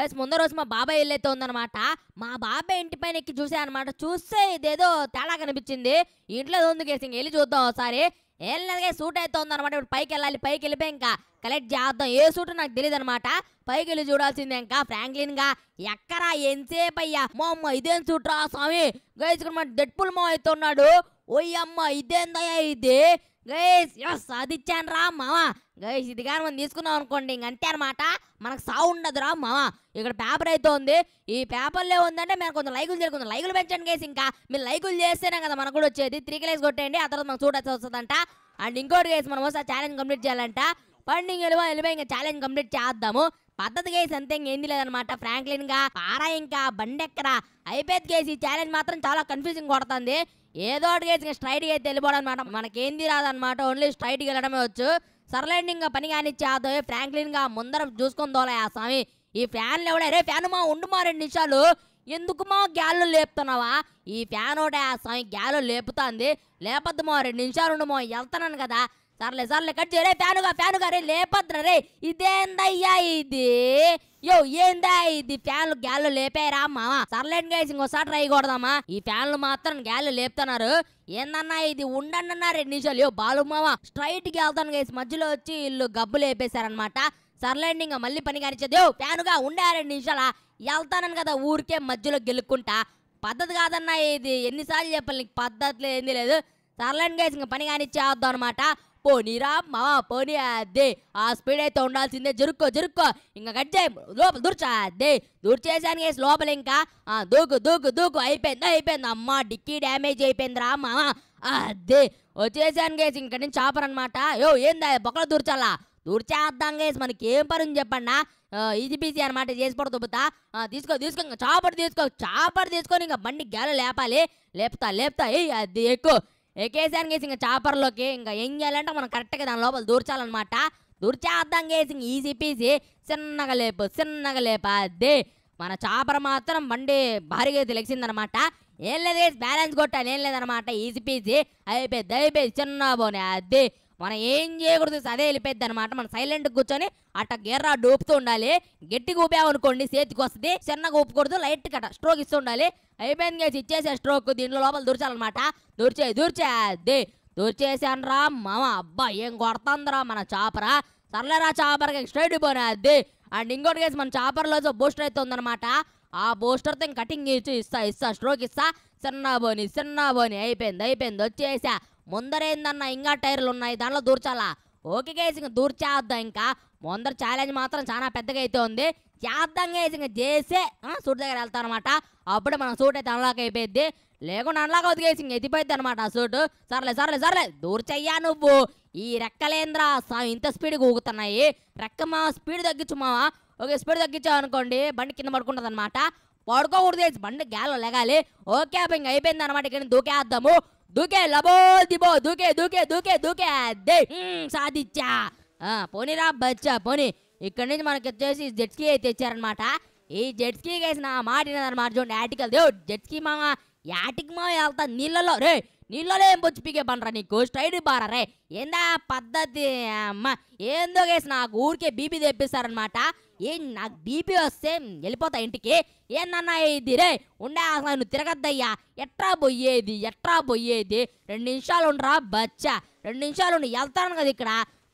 అదే ముందు రోజు మా బాబాయ్ ఇల్లైతే ఉందనమాట మా బాబాయ్ ఇంటి పైన ఎక్కి చూసా అనమాట చూస్తే ఇదేదో తేడా కనిపించింది ఇంట్లో ఉంది కేసు ఇంక వెళ్ళి చూద్దాం ఒకసారి ఏం సూట్ అయితే ఉందనమాట ఇప్పుడు పైకి వెళ్ళాలి పైకి వెళ్ళిపోయి ఇంకా కలెక్ట్ చేద్దాం ఏ సూట్ నాకు తెలియదు అనమాట పైకి వెళ్ళి చూడాల్సిందే ఇంకా ఫ్రాంక్లిన్ గా ఎక్కరా ఎంతసేపు అయ్యా మా అమ్మ ఇదేం సూట్ రా స్వామి గైచుకుని మన డెడ్ పుల్ మా అయితే ఉన్నాడు ఓయ్ అమ్మ ఇదేందయ్యా ఇది గైస్ యో సాధించాను రా మామ గైస్ ఇది కానీ మనం తీసుకున్నాం అనుకోండి ఇంక అంటే అనమాట మనకు సాగు ఉండదు రా మామ ఇక్కడ పేపర్ అయితే ఉంది ఈ పేపర్లో ఉందంటే మేము కొంచెం లైకులు చేయాలి కొంచెం లైకులు పెంచండి గైస్ ఇంకా మీరు లైకులు చేస్తేనే కదా మనకు కూడా వచ్చేది త్రీ కిలేస్ కొట్టేయండి ఆ తర్వాత మనం చూడాల్సి వస్తుందంట అండ్ ఇంకోటి గైస్ మనం వస్తే ఛాలెంజ్ కంప్లీట్ చేయాలంట పండింగ్ వెళ్ళి వెళ్ళిపోయి ఇంకా ఛాలెంజ్ కంప్లీట్ చేద్దాము పద్ధతి గేసి అంతే ఇంకేంది లేదనమాట ఫ్రాంక్లిన్ గా పారా ఇంకా బండెక్కరా అయిపోయింది గేసి ఛాలెంజ్ మాత్రం చాలా కన్ఫ్యూజింగ్ కొడుతుంది ఏదో ఒకటి స్ట్రైట్గా అయితే వెళ్ళిపోవడం అనమాట ఏంది రాదనమాట ఓన్లీ స్ట్రైట్కి వెళ్ళడమే వచ్చు సర్లైండింగ్ పని కానిచ్చి ఫ్రాంక్లిన్ గా ముందర చూసుకుని తోలే ఆ స్వామి ఈ ఫ్యాన్ ఎవడే రే ఫ్యాన్ మా ఉండు మా రెండు నిమిషాలు ఎందుకు మా గ్యాలు లేపుతున్నావా ఈ ఫ్యాన్ ఒకటే ఆ స్వామి గ్యాలు లేపుతుంది లేపద్దు మా రెండు నిమిషాలు ఉండు మా వెళ్తున్నాను కదా సర్లే సర్లే కట్ చేయరే ఫ్యానుగా ఫ్యానుగా రే లేపద్ర రే ఇదేందయ్యా ఇది యో ఏందా ఇది ఫ్యాన్లు గ్యాలు లేపారా మావా సర్లేండి గైస్ ఇంకోసారి ట్రై కొడదామా ఈ ఫ్యాన్లు మాత్రం గ్యాలు లేపుతున్నారు ఏందన్నా ఇది ఉండండి రెండు నిమిషాలు యో బాలు మావా స్ట్రైట్ కి వెళ్తాను గైస్ మధ్యలో వచ్చి ఇల్లు గబ్బు లేపేశారనమాట సర్లేండి ఇంకా మళ్ళీ పని కనిచ్చేది యో ఫ్యానుగా ఉండే రెండు నిమిషాలా వెళ్తానని కదా ఊరికే మధ్యలో గెలుక్కుంటా పద్ధతి కాదన్నా ఇది ఎన్నిసార్లు చెప్పాలి నీకు పద్ధతి ఏంది లేదు సర్లేండి గైస్ ఇంకా పని కానిచ్చేద్దాం అనమాట పోనీరా మా పోనీ అదే ఆ స్పీడ్ అయితే ఉండాల్సిందే జరుక్కో జరుక్కో ఇంకా కట్ చేయి లోపల దూర్చా దూర్చేసాను కేసు లోపల ఇంకా దూకు దూకు దూకు అయిపోయింది అయిపోయింది అమ్మ డిక్కీ డ్యామేజ్ రా మామ అదే వచ్చేసాను కేసు ఇంకా నుంచి చాపర్ అనమాట యో ఏందా బొక్కలు దూర్చాలా దూర్చేద్దాం కేసు మనకి ఏం పని చెప్పండి ఈజీ బిజీ అనమాట చేసి పడుతుందా తీసుకో తీసుకో ఇంకా చాపర్ తీసుకో చాపర్ తీసుకొని ఇంకా బండి గేల లేపాలి లేపుతా లేపుతా ఏ అది ఎక్కువ ఎక్కేసాను గేసి ఇంకా చాపర్లోకి ఇంకా ఏం చేయాలంటే మనం కరెక్ట్గా దాని లోపల దూర్చాలన్నమాట దూర్చేద్దాం గేసి ఈజీ పీసి చిన్నగా లేపు చిన్నగా లేపద్ది మన చాపర్ మాత్రం బండి భారీగా అయితే లెగిసిందనమాట ఏం లేదు బ్యాలెన్స్ కొట్టాలి ఏం లేదనమాట ఈజీ పీసి అయిపోయి అయిపోయింది చిన్న పోనీ అది మనం ఏం చేయకూడదు అదే వెళ్ళిపోద్ది అనమాట మనం సైలెంట్ కూర్చొని అట్ట గెర్రా డూపుతూ ఉండాలి గట్టిగా ఊపామనుకోండి చేతికి వస్తుంది చిన్నగా ఊపకూడదు లైట్ కట స్ట్రోక్ ఇస్తూ ఉండాలి అయిపోయింది చేసి ఇచ్చేసే స్ట్రోక్ దీంట్లో లోపల దూర్చాలన్నమాట దూర్చే దూర్చేది అదే దూర్చేసాను రా మామ అబ్బా ఏం కొడుతుందిరా మన చాపరా సర్లేరా చాపరకి స్ట్రైట్ పోనేది అండ్ ఇంకోటి కేసు మన చాపర్లో బూస్టర్ అయితే ఉందన్నమాట ఆ బూస్టర్తో కటింగ్ ఇచ్చి ఇస్తా ఇస్తా స్ట్రోక్ ఇస్తా చిన్న బోని చిన్న బోని అయిపోయింది అయిపోయింది వచ్చేసా ముందరేందన్న ఇంకా టైర్లు ఉన్నాయి దానిలో దూర్చాలా ఓకే గేసి ఇంక దూర్చేద్దాం ఇంకా ముందర ఛాలెంజ్ మాత్రం చాలా పెద్దగా అయితే ఉంది చేద్దాం గేసి ఇంకా చేసే సూట్ దగ్గర వెళ్తాం అనమాట అప్పుడు మన సూట్ అయితే అన్లాక్ అయిపోయింది లేకుండా అన్లాక్ అవుతుంది గేసి ఇంక ఎదిపోయింది అనమాట ఆ సూట్ సర్లే సర్లే సర్లే దూర్చయ్యా నువ్వు ఈ రెక్కలేంద్ర సా ఇంత స్పీడ్గా ఊగుతున్నాయి రెక్క మా స్పీడ్ మావా ఓకే స్పీడ్ తగ్గించావు అనుకోండి బండి కింద పడుకుంటుంది అనమాట పడుకోకూడదు బండి గాలో లెగాలి ఓకే ఇంక అయిపోయింది అనమాట ఇక్కడ దూకేద్దాము దూకే లబో బో దూకే దూకే దూకే దూకే అదే సాధిచ్చా పోనీరా బచ్చా పోనీ ఇక్కడ నుంచి మనకి వచ్చేసి జెట్స్కీ అయితే ఇచ్చారనమాట ఈ జెట్స్కీ కేసి నా మాట అనమాట చూడండి యాటికల్ దేవు జెట్స్కీ మామ యాటికి మామ వెళ్తా నీళ్ళలో రే నీళ్ళలో ఏం బొచ్చు పీకే పనరా నీకు స్ట్రైట్ బారా రే ఏందా పద్ధతి అమ్మ ఏందో కేసు నాకు ఊరికే బీపీ తెప్పిస్తారనమాట ఏ నాకు బీపీ వస్తే వెళ్ళిపోతా ఇంటికి ఏందన్నా ఇది రే ఉండే అసలు నువ్వు తిరగద్దయ్యా ఎట్రా పోయేది ఎట్రా పోయేది రెండు నిమిషాలు ఉండరా బచ్చా రెండు నిమిషాలు ఉండి వెళ్తాను కదా ఇక్కడ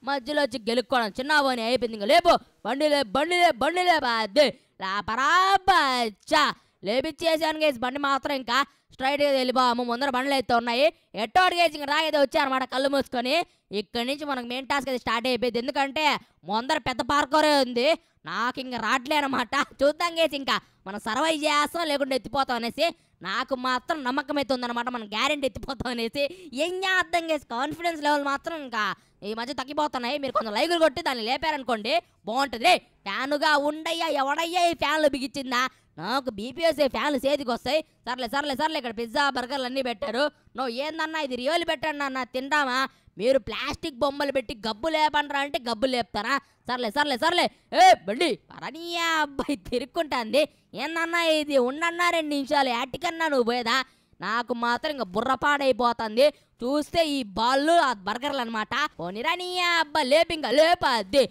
మధ్యలో వచ్చి గెలుక్కోవడం చిన్న పోనీ అయిపోయింది ఇంకా లేపు బండి లే బండి లే బండి లే బాద్ది రాపరా బచ్చా లేపిచ్చేసాను గేసి బండి మాత్రం ఇంకా స్ట్రైట్గా వెళ్ళిపోము ముందర బండ్లు అయితే ఉన్నాయి ఎట్టో అడిగేసి రాగైతే వచ్చారనమాట కళ్ళు మూసుకొని ఇక్కడి నుంచి మనకు మెయిన్ టాస్క్ అయితే స్టార్ట్ అయిపోయింది ఎందుకంటే ముందర పెద్ద పార్కోరే ఉంది నాకు ఇంకా రావట్లే అనమాట చూద్దాం గేసి ఇంకా మనం సర్వైవ్ చేస్తాం లేకుండా ఎత్తిపోతాం అనేసి నాకు మాత్రం నమ్మకం అయితే ఉందన్నమాట మనం గ్యారెంటీ ఎత్తిపోతాం అనేసి ఏం అర్థం చేసి కాన్ఫిడెన్స్ లెవెల్ మాత్రం ఇంకా ఈ మధ్య తగ్గిపోతున్నాయి మీరు కొంచెం లైగులు కొట్టి దాన్ని లేపారనుకోండి బాగుంటుంది ఫ్యాన్గా ఉండయ్యా ఎవడయ్యా ఈ ఫ్యాన్లు బిగించిందా నాకు బీపీఎస్ఐ ఫ్యాన్లు చేతికి వస్తాయి సర్లే సర్లే సర్లే ఇక్కడ పిజ్జా బర్గర్లు అన్నీ పెట్టారు నువ్వు ఏందన్నా ఇది రియోలు పెట్టండి అన్న తింటామా మీరు ప్లాస్టిక్ బొమ్మలు పెట్టి గబ్బు లేపండ్రా అంటే గబ్బు లేపుతారా సర్లే సర్లే సర్లే ఏ బండి అరణీయా అబ్బాయి తిరుక్కుంటాంది ఏందన్నా ఇది ఉండన్నా రెండు నిమిషాలు యాటికన్నా నువ్వు పోయేదా నాకు మాత్రం ఇంకా బుర్రపాడైపోతుంది చూస్తే ఈ బాళ్ళు ఆ బర్గర్లు అనమాట పోనీరా నీ అబ్బా లేపింగా లేపద్ది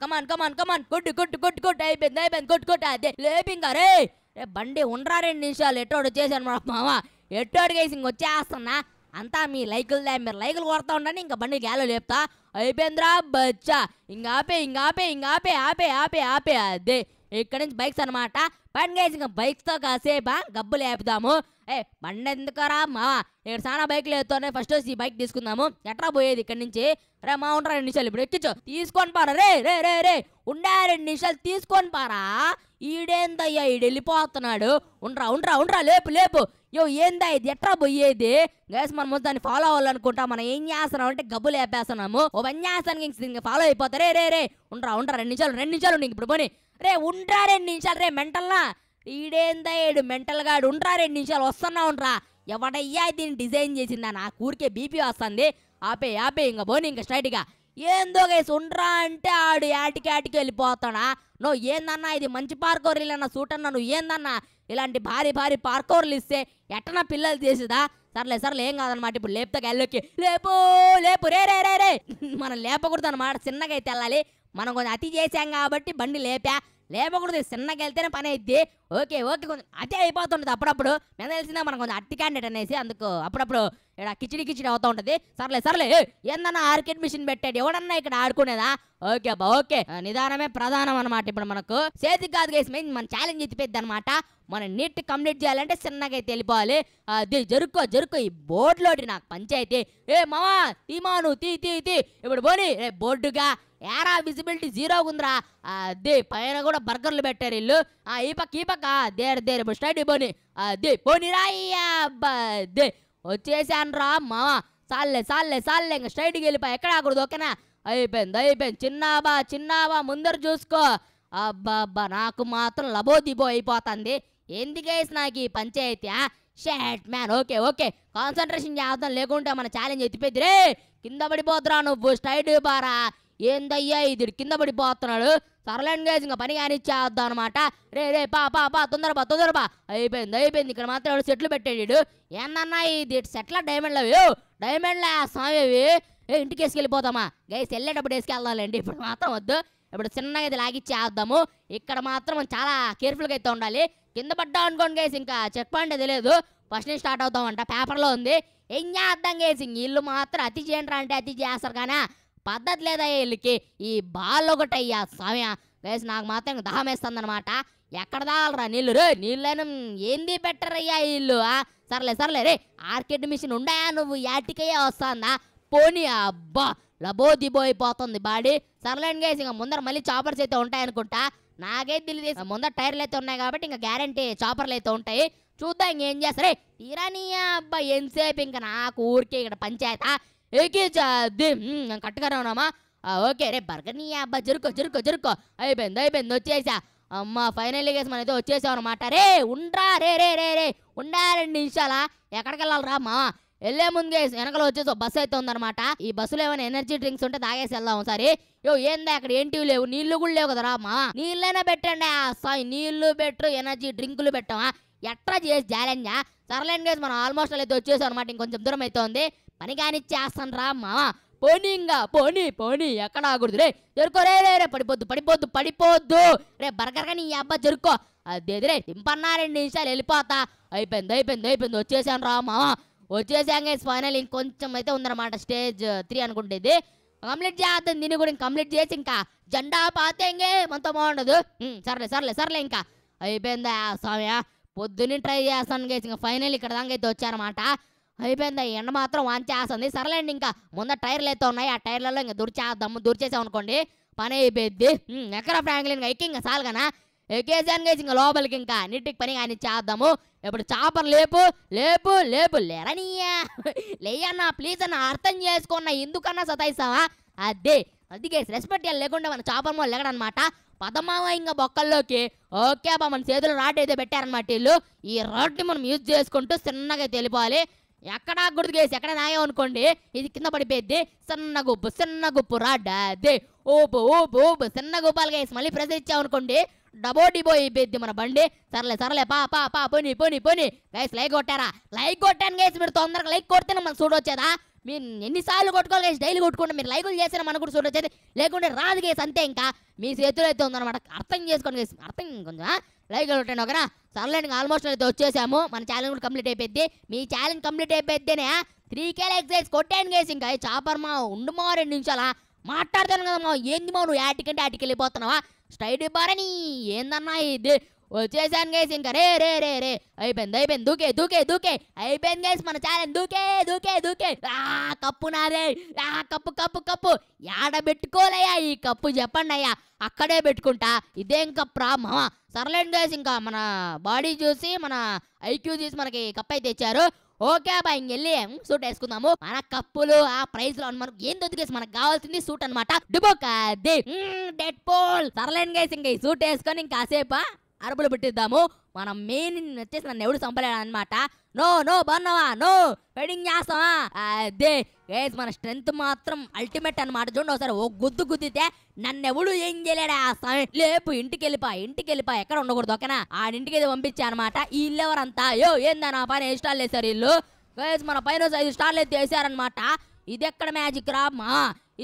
కమాన్ కమాన్ కమాన్ కొట్టు కొట్టు కొట్టు కొట్టి అయిపోయింది అయిపోయింది కొట్టు కొట్టు అదే లేపింగా రే రే బండి ఉండరా రెండు నిమిషాలు ఎట్టోడు వచ్చేసాను మా మామ ఎట్టోడు వేసి ఇంక వచ్చేస్తున్నా అంతా మీ లైకులు దా మీరు లైకులు కొడతా ఉండని ఇంకా బండి గ్యాలో లేపుతా అయిపోయిందిరా బచ్చా ఇంక ఆపే ఇంక ఆపే ఇంక ఆపే ఆపే ఆపే ఆపే అదే ఇక్కడ నుంచి బైక్స్ అనమాట పండుగేసి ఇంకా బైక్స్తో కాసేపా గబ్బు లేపుదాము ఏ బండి ఎందుకరా మా ఇక్కడ చాలా బైక్లు వేస్తున్నాయి ఫస్ట్ వచ్చి బైక్ తీసుకుందాము ఎట్రా పోయేది ఇక్కడ నుంచి రే మా ఉండరా రెండు నిమిషాలు ఇప్పుడు ఎక్కించు తీసుకొని పారా రే రే రే రే ఉండే రెండు నిమిషాలు తీసుకొని పారా ఈడేందయ్యా ఈడు వెళ్ళిపోతున్నాడు ఉండరా ఉండరా ఉండరా లేపు లేపు యో ఏందా ఇది ఎట్రా పోయేది గైస్ మనం దాన్ని ఫాలో అవ్వాలనుకుంటా మనం ఏం చేస్తున్నాం అంటే గబ్బులు వేపేస్తున్నాము ఓ పని చేస్తానికి ఫాలో అయిపోతారే రే రే ఉండరా ఉండరా రెండు నిమిషాలు రెండు నిమిషాలు ఇప్పుడు పోనీ రే ఉండ్రా రెండు నిమిషాలు రే మెంటల్లా మెంటల్ మెంటల్గాడు ఉండ్రా రెండు నిమిషాలు వస్తున్నా ఉండ్రా ఎవడయ్యా దీన్ని డిజైన్ చేసిందా నా ఊరికే బీపీ వస్తుంది ఆపే ఆపే ఇంకా పోనీ ఇంకా స్ట్రైట్గా ఏందో గేసి ఉండరా అంటే ఆడు యాటికి యాటికి వెళ్ళిపోతాడా నువ్వు ఏందన్నా ఇది మంచి పార్కోర్లు అన్న సూట్ అన్నా నువ్వు ఏందన్నా ఇలాంటి భారీ భారీ పార్కోర్లు ఇస్తే ఎట్టనా పిల్లలు తీసిదా సర్లే సర్లే ఏం కాదనమాట ఇప్పుడు లేపుతా గల్లోకి లేపు లేపు రే రే రే రే మనం లేపకూడదు అనమాట చిన్నగా అయితే వెళ్ళాలి మనం కొంచెం అతి చేసాం కాబట్టి బండి లేపా లేపకూడదు చిన్నకెళ్తేనే పని అయితే ఓకే ఓకే కొంచెం అదే అయిపోతుంటుంది అప్పుడప్పుడు మేము తెలిసిందా మనం కొంచెం అట్టి క్యాండిడేట్ అనేసి అందుకు అప్పుడప్పుడు ఇక్కడ కిచిడి కిచిడి అవుతూ ఉంటుంది సర్లే సర్లే ఏందన్నా ఆర్కెట్ మిషన్ పెట్టాడు ఎవడన్నా ఇక్కడ ఆడుకునేదా ఓకే అబ్బా ఓకే నిదానమే ప్రధానం అనమాట ఇప్పుడు మనకు చేతికి కాదు కేసు మన ఛాలెంజ్ చెప్పేది అనమాట మనం నీట్ కంప్లీట్ చేయాలంటే చిన్నగా అయితే వెళ్ళిపోవాలి అది జరుక్కో జరుక్కు ఈ బోర్డులోటి నాకు పంచాయతీ ఏ మామా తీ మాను తీ తీ తీ ఇప్పుడు పోనీ రే బోర్డుగా ఏరా విజిబిలిటీ జీరో ఉందిరా అదే పైన కూడా బర్గర్లు పెట్టారు ఇల్లు ఆ ఈ పక్క ఈ పక్క దేర్ దేర్ ఇప్పుడు స్టైట్ పోనీ అదే పోనీరా అదే వచ్చేసాను రా మామా సాల్లే సాల్లే సాల్లే ఇంకా స్ట్రైట్కి వెళ్ళిపోయా ఎక్కడ ఆకూడదు ఓకేనా అయిపోయింది అయిపోయింది చిన్నాబా చిన్నాబా ముందర చూసుకో అబ్బా అబ్బా నాకు మాత్రం లబోదిబో అయిపోతుంది ఎందుకేస్ నాకు ఈ పంచాయతీ షేట్ మ్యాన్ ఓకే ఓకే కాన్సన్ట్రేషన్ చేద్దాం లేకుంటే మన ఛాలెంజ్ రే కింద పడిపోతురా నువ్వు స్టైట్ బారా ఏందయ్యా ఇది కింద పడిపోతున్నాడు సరళండ్ గైజ్ ఇంకా పని కానిచ్చేద్దాం అనమాట రే రే పా పా పా తొందర బా తొందర బా అయిపోయింది అయిపోయింది ఇక్కడ మాత్రం సెట్లు పెట్టాడు ఏందన్నా ఇది సెట్ల డైమండ్లు అవి డైమండ్ల స్వామి అవి ఏ ఇంటికి వేసుకెళ్ళిపోతామా గైస్ వెళ్ళేటప్పుడు వేసుకెళ్దాంలేండి ఇప్పుడు మాత్రం వద్దు ఇప్పుడు చిన్నగా ఇది లాగిచ్చేద్దాము ఇక్కడ మాత్రం చాలా కేర్ఫుల్గా అయితే ఉండాలి కింద పడ్డా అనుకోండి గేసి ఇంకా చెప్పండి తెలియదు ఫస్ట్ నుంచి స్టార్ట్ అవుతామంట పేపర్లో ఉంది ఏం చేద్దాం గేసి ఇల్లు మాత్రం అతి చేయండి అంటే అతి చేస్తారు కానీ పద్ధతి లేదా వీళ్ళకి ఈ బాల్ ఒకటి అయ్యా స్వామి గేసి నాకు మాత్రం దాహం వేస్తుంది అనమాట ఎక్కడ తాగలరా నీళ్ళు రే నీళ్ళను ఏంది పెట్టరయ్యా ఇల్లు సర్లే సర్లే రే ఆర్కిడ్ మిషన్ ఉండయా నువ్వు యాటికయ్యా వస్తుందా పోనీ అబ్బా లబోదిబోయిపోతుంది బాడీ సర్లేండి గేసి ఇంకా ముందర మళ్ళీ చాపర్స్ అయితే ఉంటాయనుకుంటా నాకైతే తెలియదు ముందర టైర్లు అయితే ఉన్నాయి కాబట్టి ఇంకా గ్యారంటీ చాపర్లు అయితే ఉంటాయి చూద్దాం ఇంకేం చేస్తారే తీరానియా అబ్బా ఎంతసేపు ఇంకా నాకు ఊరికే ఇక్కడ పంచాయత కట్టుగా కట్టుగానే ఉన్నామా ఓకే రే బర్గనీయ అబ్బా జరుకో జరుకో జరుకో అయిపోయింది అయిపోయింది వచ్చేసా అమ్మ ఫైనల్ గేస్ అయితే వచ్చేసాం అనమాట రే ఉండ్రా రే రే రే రే ఉండా రెండు నిమిషాలా ఎక్కడికి వెళ్ళాలరా మా వెళ్ళే ముందు వెనకలో వచ్చేసి బస్సు అయితే ఉందన్నమాట ఈ బస్సులో ఏమైనా ఎనర్జీ డ్రింక్స్ ఉంటే తాగేసి వెళ్దాం ఒకసారి యో ఏందా అక్కడ ఏంటివి లేవు నీళ్లు కూడా లేవు కదా రామా నీళ్ళైనా పెట్టండి సాయి నీళ్లు పెట్టు ఎనర్జీ డ్రింకులు పెట్టమా ఎట్రా చేసి జాలెంజా సర్లేండి గేజ్ మనం ఆల్మోస్ట్ అయితే వచ్చేసాం అనమాట ఇంకొంచెం దూరం అయితే ఉంది పని కానిచ్చేస్తాను రా మామా పోనీ ఇంకా పోనీ పోనీ ఎక్కడ ఆగుడు రే జరుకో రే రే రే పడిపోద్దు పడిపోద్దు పడిపోద్దు రే బర్గర్ కానీ ఈ అబ్బా జరుకో అదేది రే దింపన్నా రెండు నిమిషాలు వెళ్ళిపోతా అయిపోయింది అయిపోయింది అయిపోయింది వచ్చేసాను రా వచ్చేసాం గేజ్ ఫైనల్ ఇంకొంచెం అయితే ఉందన్నమాట స్టేజ్ త్రీ అనుకుంటే కంప్లీట్ చేద్దాం దీన్ని కూడా కంప్లీట్ చేసి ఇంకా జెండా పాతే ఇంకే బాగుండదు సర్లే సర్లే సర్లే ఇంకా అయిపోయిందా స్వామి పొద్దున్నే ట్రై చేస్తాను గేసి ఇంకా ఫైనల్ ఇక్కడ దాకా అయితే వచ్చారన్నమాట అయిపోయిందా ఎండ మాత్రం వాంచేస్తుంది చేస్తుంది సర్లేండి ఇంకా ముందర టైర్లు అయితే ఉన్నాయి ఆ టైర్లలో ఇంకా దుర్చేద్దాము దుర్చేసాం అనుకోండి పని అయిపోయింది ఎక్కడ ఫ్రాంక్లిన్ ఎక్కి ఇంకా సాల్గానా ఎక్కేసాను గైస్ ఇంకా లోపలికి ఇంకా నిట్టికి పని కానీ చేద్దాము ఇప్పుడు చాపర్ లేపు లేపు లేపు లేరనియా లేయన్నా ప్లీజ్ అన్న అర్థం చేసుకున్న ఎందుకన్నా సతాయిస్తావా అదే అది గైస్ రెస్పెక్ట్ లేకుండా మన చాపర్ మో లేగడనమాట పదమావ ఇంకా బొక్కల్లోకి ఓకే బా మన చేతులు రాడ్ అయితే పెట్టారనమాట వీళ్ళు ఈ రాడ్ని మనం యూజ్ చేసుకుంటూ చిన్నగా తెలిపాలి ఎక్కడ గుర్తు ఎక్కడ నాయం అనుకోండి ఇది కింద పడిపోయింది సన్న గుప్పు సిన్న గుప్పు రాడ్ అదే ఊపు ఊపు ఊపు సిన్న గుప్పాలు గేసి మళ్ళీ ప్రెస్ ఇచ్చామనుకోండి డబో డిబో అయిపోయింది మన బండి సర్లే సర్లే పా పా పా పోని పోని పోని గైస్ లైక్ కొట్టారా లైక్ కొట్టాను గైస్ మీరు తొందరగా లైక్ కొడితేనే మనం చూడొచ్చేదా మీరు ఎన్నిసార్లు కొట్టుకోవాలి గైస్ డైలీ కొట్టుకుంటే మీరు లైకులు చేసినా మనకు కూడా చూడొచ్చేది లేకుంటే రాదు గైస్ అంతే ఇంకా మీ చేతిలో అయితే ఉందన్నమాట అర్థం చేసుకోండి గైస్ అర్థం కొంచెం లైక్ కొట్టండి ఒకరా ఇంకా ఆల్మోస్ట్ అయితే వచ్చేసాము మన ఛాలెంజ్ కూడా కంప్లీట్ అయిపోయింది మీ ఛాలెంజ్ కంప్లీట్ అయిపోయితేనే త్రీ కేల ఎక్సైజ్ కొట్టాను గైస్ ఇంకా చాపర్మా మా ఉండు మా రెండు నిమిషాలా మాట్లాడతాను కదా మా ఏంది మా నువ్వు యాటికంటే యాటికి వెళ్ళిపోతున్నావా స్ట్రైట్ ఇవ్వాలని ఏందన్నా ఇది వచ్చేసాను గైస్ ఇంకా రే రే రే రే అయిపోయింది అయిపోయింది దూకే దూకే దూకే అయిపోయింది గైస్ మన ఛాలెంజ్ దూకే దూకే దూకే ఆ కప్పు నాదే ఆ కప్పు కప్పు కప్పు ఆడ పెట్టుకోలేయా ఈ కప్పు చెప్పండి అయ్యా అక్కడే పెట్టుకుంటా ఇదేం ఇంకా ప్రామా సర్లేండి గైస్ ఇంకా మన బాడీ చూసి మన ఐక్యూ చూసి మనకి కప్పు అయితే ఇచ్చారు ఓకే అబ్బాయి ఇంకెళ్ళి సూట్ వేసుకుందాము మన కప్పులు ఆ ప్రైజ్ లో మనకు ఏం దొరికేసి మనకు కావాల్సింది సూట్ అనమాట డెడ్ పోల్ సరలేను గైస్ ఇంకా ఈ సూట్ వేసుకొని ఇంకా కాసేపు అరుపులు పెట్టిద్దాము మనం మెయిన్ వచ్చేసి నన్ను ఎవడు చంపలేడు అనమాట నో నో బా నో వెడ్డింగ్ చేస్తావా అదే గైస్ మన స్ట్రెంత్ మాత్రం అల్టిమేట్ అనమాట చూడండి ఒకసారి ఓ గుద్దు గుద్దితే నన్నెవడు ఏం చేయలేడా స్వామి లేపు ఇంటికి వెళ్ళిపా ఇంటికి వెళ్ళిపా ఎక్కడ ఉండకూడదు ఓకేనా ఆడింటికి ఇది పంపించా అనమాట ఈ ఇల్లు ఎవరంతా యో ఏందా నా పైన ఇష్టాలు వేసారు ఇల్లు గైస్ మన పైన ఐదు స్టార్లు అయితే వేసారనమాట ఇది ఎక్కడ మ్యాజిక్ రామ్మా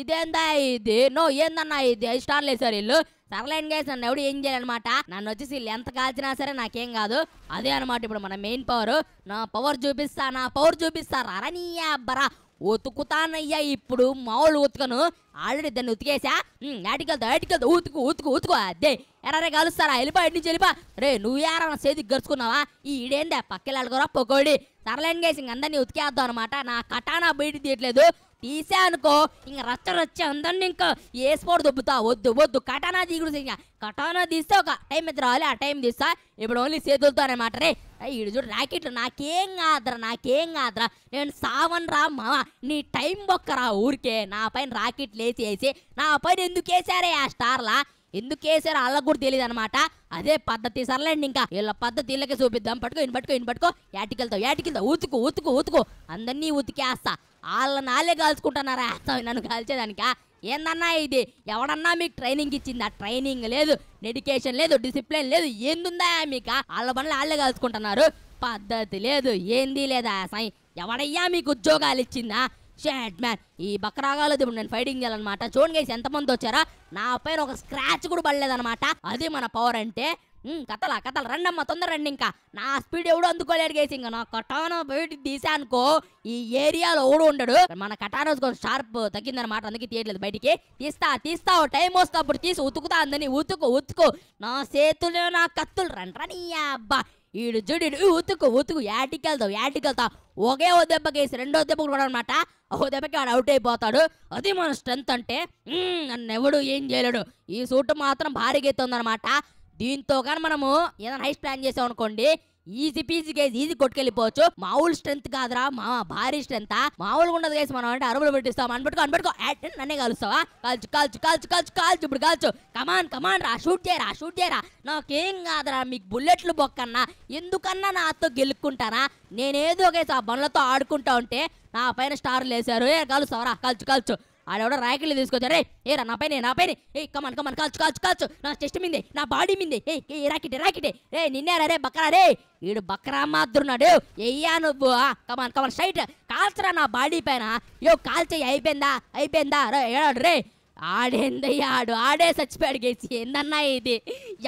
ఇదేందా ఇది నో ఏందన్నా ఇది ఐదు స్టార్లు వేసారు ఇల్లు సర్లైన్ గైస్ నన్ను ఎవడు ఏం చేయాలన్నమాట నన్ను వచ్చేసి వీళ్ళు ఎంత కాల్చినా సరే నాకేం కాదు అదే అనమాట ఇప్పుడు మన మెయిన్ పవర్ నా పవర్ చూపిస్తా నా పవర్ చూపిస్తా రరణీయా బరా ఉతుకుతానయ్యా ఇప్పుడు మామూలు ఉతుకను ఆల్రెడీ దాన్ని ఉతికేసా ఏటికెళ్తా ఏటికెళ్తా ఉతుకు ఉతుకు ఉతుకు అదే ఎరే కలుస్తారా వెళ్ళిపా ఎడి నుంచి రే నువ్వు ఏరా చేతికి గరుచుకున్నావా ఈ పక్కల పక్కలెళ్ళగరా పొకోడి సరలేని గేసి ఇంక అందరినీ ఉతికేద్దాం అనమాట నా కటానా బయట తీయట్లేదు తీసా అనుకో ఇంక రచ్చ రచ్చ అందరిని ఇంకా ఏ స్పోర్ట్ దొబ్బుతా వద్దు వద్దు కటానా దిగుడు కటానా తీస్తే ఒక టైం అయితే రావాలి ఆ టైం తీస్తా ఇప్పుడు ఓన్లీ చేతులతో అనమాట రే ఈడు చూడు రాకెట్లు నాకేం కాదురా నాకేం కాదురా నేను సావన్రా మా నీ టైం బొక్కరా ఊరికే నా పైన రాకెట్లు వేసి వేసి నా పైన ఎందుకు వేసారే ఆ స్టార్లా ఎందుకు వేసారో వాళ్ళకు కూడా తెలియదు అనమాట అదే పద్ధతి సర్లేండి ఇంకా వీళ్ళ పద్ధతి వీళ్ళకే చూపిద్దాం పట్టుకో ఇన్ పట్టుకో ఇన్ పట్టుకో ఏటికెళ్తావు ఏటికెళ్తావు ఉతుకు ఉతుకు ఉతుకు అందరినీ ఉతికేస్తా వాళ్ళ నాలే కాల్చుకుంటున్నారా నన్ను కాల్చేదానికా ఏందన్నా ఇది ఎవడన్నా మీకు ట్రైనింగ్ ఇచ్చింది ఆ ట్రైనింగ్ లేదు డెడికేషన్ లేదు డిసిప్లిన్ లేదు ఏందుందా మీకు వాళ్ళ పనులు వాళ్ళే కలుసుకుంటున్నారు పద్ధతి లేదు ఏంది లేదా సై ఎవడయ్యా మీకు ఉద్యోగాలు ఇచ్చిందా షాట్ మ్యాన్ ఈ బక్రాగాలు ఇప్పుడు నేను ఫైటింగ్ చేయాలన్నమాట చూడండి ఎంతమంది వచ్చారా నా పైన ఒక స్క్రాచ్ కూడా పడలేదన్నమాట అది మన పవర్ అంటే కథలా కథల రండమ్మ తొందర రండి ఇంకా నా స్పీడ్ ఎవడు అందుకోలేడు గేసి ఇంకా నా కటానా బయట తీసానుకో ఈ ఏరియాలో ఎవడు ఉండడు మన కటానోస్ కొంచెం షార్ప్ తగ్గిందనమాట అందుకే తీయట్లేదు బయటికి తీస్తా తీస్తా టైం వస్తే అప్పుడు తీసి ఉతుకుతా అందని ఉతుకు ఉతుకు నా చేతులు నా కత్తులు రండి అబ్బా ఈడు జుడి ఉతుకు ఉతుకు యాటికెళ్తావు యాటికెళ్తావు ఒకే ఓ దెబ్బ కేసి రెండో దెబ్బ కూడా అనమాట ఓ దెబ్బకి వాడు అవుట్ అయిపోతాడు అది మన స్ట్రెంత్ అంటే నన్ను ఎవడు ఏం చేయలేడు ఈ సూట్ మాత్రం భారీగా ఉందన్నమాట దీంతో కానీ మనము ఏదైనా హైస్ ప్లాన్ చేసాం అనుకోండి ఈజీ పీజీ గేజ్ ఈజీ కొట్టుకెళ్ళిపోవచ్చు మామూలు స్ట్రెంత్ కాదురా మా భారీ స్ట్రెంత్ మామూలుగా ఉండదు గైస్ మనం అంటే అరువులు పెట్టిస్తాం అనిపెట్టుకో యాడ్ నన్నే కలుస్తావా కాల్చు కాల్చు కాల్చు కాల్చు కాల్చు ఇప్పుడు కాల్చు కమాన్ కమాన్ రా షూట్ చేయరా షూట్ చేయరా నాకేం కాదురా మీకు బుల్లెట్లు బొక్కన్నా ఎందుకన్నా నాతో గెలుక్కుంటానా నేనేదో గైస్ ఆ బండ్లతో ఆడుకుంటా ఉంటే నా పైన స్టార్లు వేసారు ఏ కలుస్తావరా కాల్చు కాల్చు ఆడెవడో రాయకిళ్ళు తీసుకొచ్చారే ఏ రా నా పైన నా పైన ఏ కమన్ కమన్ కాల్చు కాల్చు కాల్చు నా చెస్ట్ మిందే నా బాడీ మిందే ఏ ఏ రాకెటే రాకెటే రే నిన్నేరా రే బక్కరా రే వీడు బక్రా మాత్రున్నాడు ఏయ్యా నువ్వు కమన్ కమన్ షైట్ కాల్చరా నా బాడీ పైన యో కాల్చే అయిపోయిందా అయిపోయిందా రే ఏడాడు రే ఆడేందయ్యా ఆడు ఆడే చచ్చిపోయాడు గేసి ఏందన్నా ఇది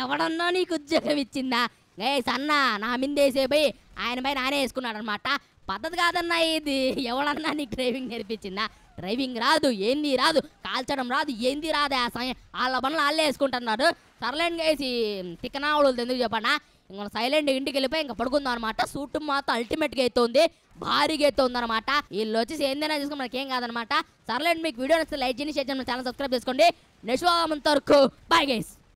ఎవడన్నా నీకు ఉద్యోగం ఇచ్చిందా ఏ సన్నా నా పోయి ఆయన పైన ఆనే వేసుకున్నాడు అనమాట పద్ధతి కాదన్నా ఇది ఎవడన్నా నీకు డ్రైవింగ్ నేర్పించిందా డ్రైవింగ్ రాదు ఏంది రాదు కాల్చడం రాదు ఏంది రాదు ఆ సమయం వాళ్ళ పనులు వాళ్ళే వేసుకుంటున్నారు సర్లేండ్ వేసి తిక్కనావుడు ఎందుకు చెప్పనా ఇంకా సైలెంట్ ఇంటికి వెళ్ళిపోయి ఇంకా పడుకుందాం అనమాట సూట్ మాత్రం అల్టిమేట్గా అవుతుంది భారీగా అవుతుంది అనమాట వీళ్ళు వచ్చేసి ఏందైనా చూసుకుని మనకేం కాదనమాట సర్లేండి మీకు వీడియో నచ్చితే లైక్ చేయండి షేర్ చేయండి ఛానల్ సబ్స్క్రైబ్ చేసుకోండి నెక్స్ట్ బాయ్ గైస్